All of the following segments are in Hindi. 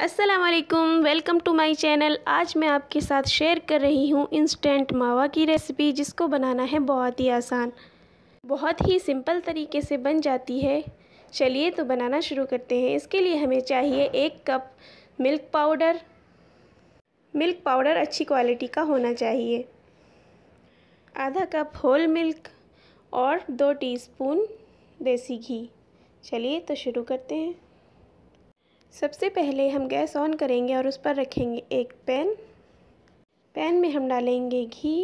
Aslam welcome to my channel आज मैं आपके साथ शेयर कर रही हूँ इंस्टेंट मावा की रेसिपी जिसको बनाना है बहुत ही आसान बहुत ही सिंपल तरीके से बन जाती है चलिए तो बनाना शुरू करते हैं इसके लिए हमें चाहिए एक cup milk powder milk powder अच्छी क्वालिटी का होना चाहिए आधा कप होल मिल्क और दो टीस्पून देसी घी चलिए तो शुरू करते हैं सबसे पहले हम गैस ऑन करेंगे और उस पर रखेंगे एक पैन पैन में हम डालेंगे घी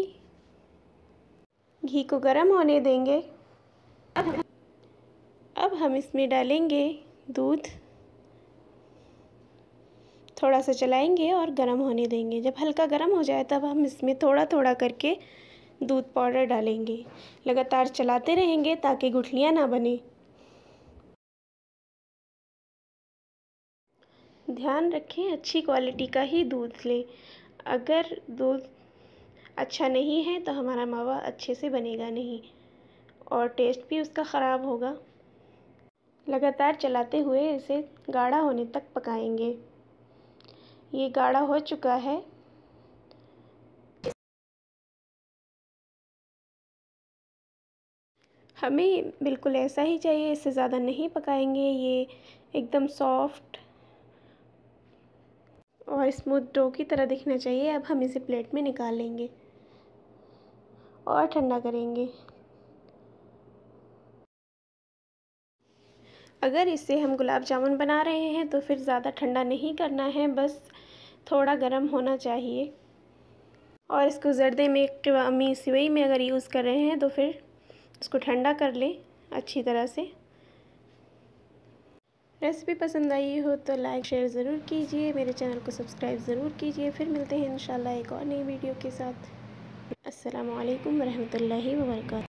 घी को गर्म होने देंगे अब अब हम इसमें डालेंगे दूध थोड़ा सा चलाएंगे और गर्म होने देंगे जब हल्का गर्म हो जाए तब हम इसमें थोड़ा थोड़ा करके दूध पाउडर डालेंगे लगातार चलाते रहेंगे ताकि गुठलियाँ ना बने ध्यान रखें अच्छी क्वालिटी का ही दूध लें अगर दूध अच्छा नहीं है तो हमारा मावा अच्छे से बनेगा नहीं और टेस्ट भी उसका ख़राब होगा लगातार चलाते हुए इसे गाढ़ा होने तक पकाएंगे ये गाढ़ा हो चुका है हमें बिल्कुल ऐसा ही चाहिए इससे ज़्यादा नहीं पकाएंगे ये एकदम सॉफ्ट और स्मूथ डो की तरह दिखना चाहिए अब हम इसे प्लेट में निकाल लेंगे और ठंडा करेंगे अगर इसे हम गुलाब जामुन बना रहे हैं तो फिर ज़्यादा ठंडा नहीं करना है बस थोड़ा गर्म होना चाहिए और इसको जर्दे में कवामी सिवई में अगर यूज़ कर रहे हैं तो फिर इसको ठंडा कर लें अच्छी तरह से रेसिपी पसंद आई हो तो लाइक शेयर ज़रूर कीजिए मेरे चैनल को सब्सक्राइब ज़रूर कीजिए फिर मिलते हैं इंशाल्लाह एक और नई वीडियो के साथ असलकम वरहमल वर्क